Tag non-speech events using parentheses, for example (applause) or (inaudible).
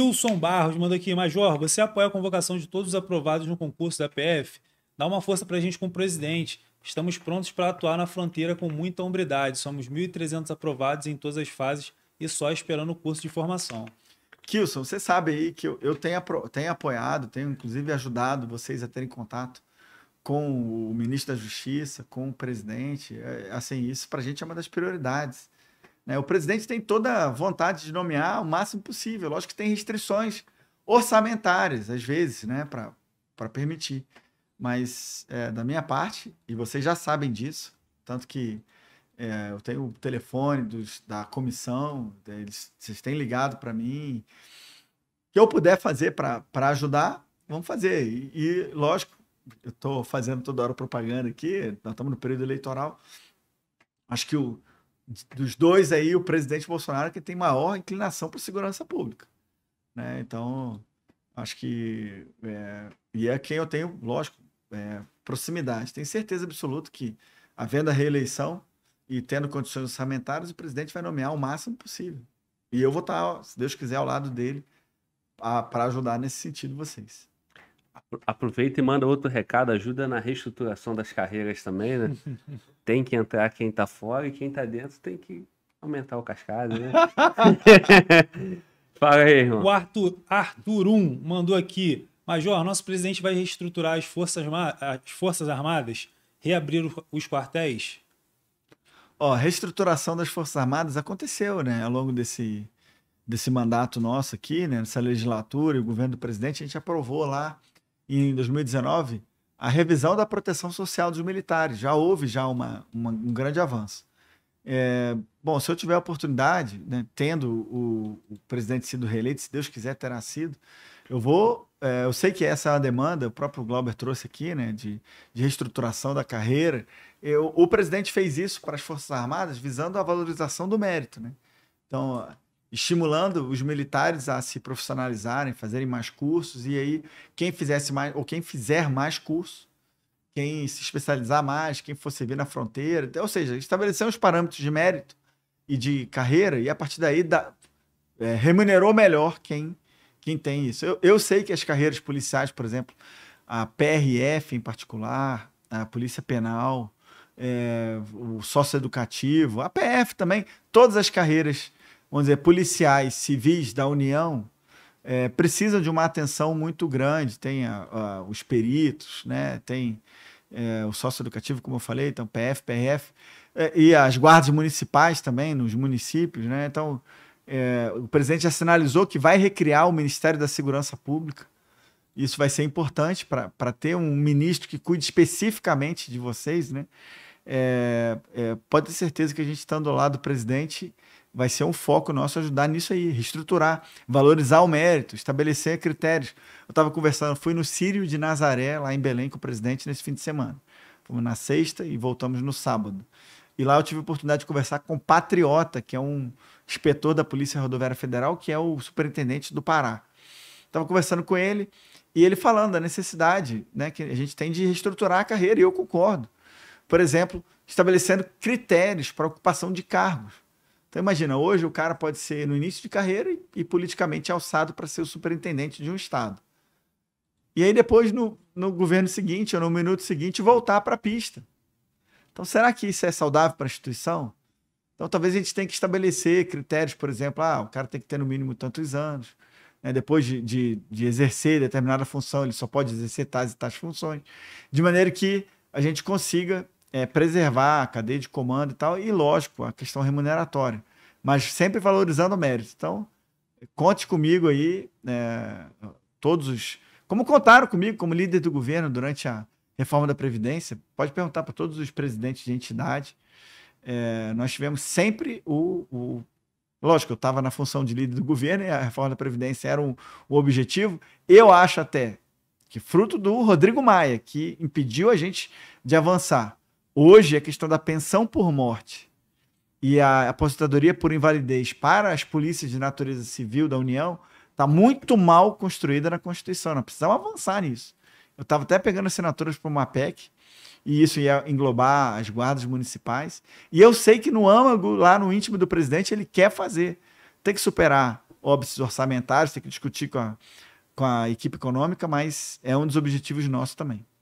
Wilson Barros mandou aqui, Major, você apoia a convocação de todos os aprovados no concurso da PF? Dá uma força para a gente com o presidente. Estamos prontos para atuar na fronteira com muita hombridade. Somos 1.300 aprovados em todas as fases e só esperando o curso de formação. Kilson, você sabe aí que eu, eu tenho, tenho apoiado, tenho inclusive ajudado vocês a terem contato com o ministro da Justiça, com o presidente. É, assim, isso para a gente é uma das prioridades. Né? O presidente tem toda a vontade de nomear o máximo possível. Lógico que tem restrições orçamentárias, às vezes, né? para permitir. Mas, é, da minha parte, e vocês já sabem disso, tanto que é, eu tenho o telefone dos, da comissão, é, vocês têm ligado para mim. O que eu puder fazer para ajudar, vamos fazer. E, e lógico, eu estou fazendo toda hora propaganda aqui, nós estamos no período eleitoral. Acho que o, dos dois aí, o presidente Bolsonaro que tem maior inclinação para segurança pública. Né? Então, acho que. É, e é quem eu tenho, lógico, é, proximidade. Tenho certeza absoluta que, havendo a reeleição e tendo condições orçamentárias, o presidente vai nomear o máximo possível. E eu vou estar, se Deus quiser, ao lado dele para ajudar nesse sentido vocês. Aproveita e manda outro recado, ajuda na reestruturação das carreiras também, né? (laughs) tem que entrar quem está fora e quem está dentro tem que aumentar o cascado, né? (laughs) Fala aí, irmão. O Arthur, Arthur 1 mandou aqui. Major, nosso presidente vai reestruturar as Forças, as forças Armadas, reabrir os quartéis? Ó, a reestruturação das Forças Armadas aconteceu, né? Ao longo desse, desse mandato nosso aqui, né? Nessa legislatura e o governo do presidente, a gente aprovou lá em 2019 a revisão da proteção social dos militares. Já houve já uma, uma um grande avanço. É, bom, se eu tiver a oportunidade, né, tendo o, o, presidente sido reeleito, se Deus quiser terá sido, eu vou. É, eu sei que essa é a demanda, o próprio Glauber trouxe aqui, né, de, de reestruturação da carreira. Eu, o presidente fez isso para as Forças Armadas visando a valorização do mérito. Né? Então, estimulando os militares a se profissionalizarem, fazerem mais cursos e aí quem fizesse mais ou quem fizer mais curso, quem se especializar mais, quem for servir na fronteira, então, ou seja, estabelecer os parâmetros de mérito e de carreira e a partir daí da, é, remunerou melhor quem quem tem isso. Eu, eu sei que as carreiras policiais, por exemplo, a PRF em particular, a Polícia Penal, é, o educativo, a PF também, todas as carreiras vamos dizer, policiais civis da União é, precisam de uma atenção muito grande. Tem a, a, os peritos, né? tem é, o sócio educativo, como eu falei, então PF, PRF, é, e as guardas municipais também, nos municípios. Né? Então, é, o presidente já sinalizou que vai recriar o Ministério da Segurança Pública. Isso vai ser importante para ter um ministro que cuide especificamente de vocês. Né? É, é, pode ter certeza que a gente, estando ao lado do presidente, vai ser um foco nosso ajudar nisso aí, reestruturar, valorizar o mérito, estabelecer critérios. Eu estava conversando, fui no Sírio de Nazaré, lá em Belém, com o presidente nesse fim de semana. Fomos na sexta e voltamos no sábado. E lá eu tive a oportunidade de conversar com o Patriota, que é um inspetor da Polícia Rodoviária Federal, que é o superintendente do Pará. Estava conversando com ele e ele falando da necessidade né, que a gente tem de reestruturar a carreira, e eu concordo. Por exemplo, estabelecendo critérios para ocupação de cargos então imagina, hoje o cara pode ser no início de carreira e, e politicamente alçado para ser o superintendente de um estado. E aí depois no, no governo seguinte ou no minuto seguinte voltar para a pista. Então será que isso é saudável para a instituição? Então talvez a gente tenha que estabelecer critérios, por exemplo, ah, o cara tem que ter no mínimo tantos anos, né? depois de, de, de exercer determinada função, ele só pode exercer tais e tais funções, de maneira que a gente consiga é, preservar a cadeia de comando e tal, e lógico, a questão remuneratória, mas sempre valorizando o mérito. Então, conte comigo aí, é, todos os. Como contaram comigo como líder do governo durante a reforma da Previdência, pode perguntar para todos os presidentes de entidade. É, nós tivemos sempre o, o Lógico, eu estava na função de líder do governo e a reforma da Previdência era um, um, objetivo. Eu acho até que, fruto do Rodrigo Maia, que impediu a gente de avançar, Hoje, a questão da pensão por morte e a aposentadoria por invalidez para as polícias de natureza civil da União está muito mal construída na Constituição. Nós precisamos avançar nisso. Eu estava até pegando assinaturas para uma PEC, e isso ia englobar as guardas municipais. E eu sei que no âmago, lá no íntimo do presidente, ele quer fazer. Tem que superar óbices orçamentários, tem que discutir com a, com a equipe econômica, mas é um dos objetivos nossos também.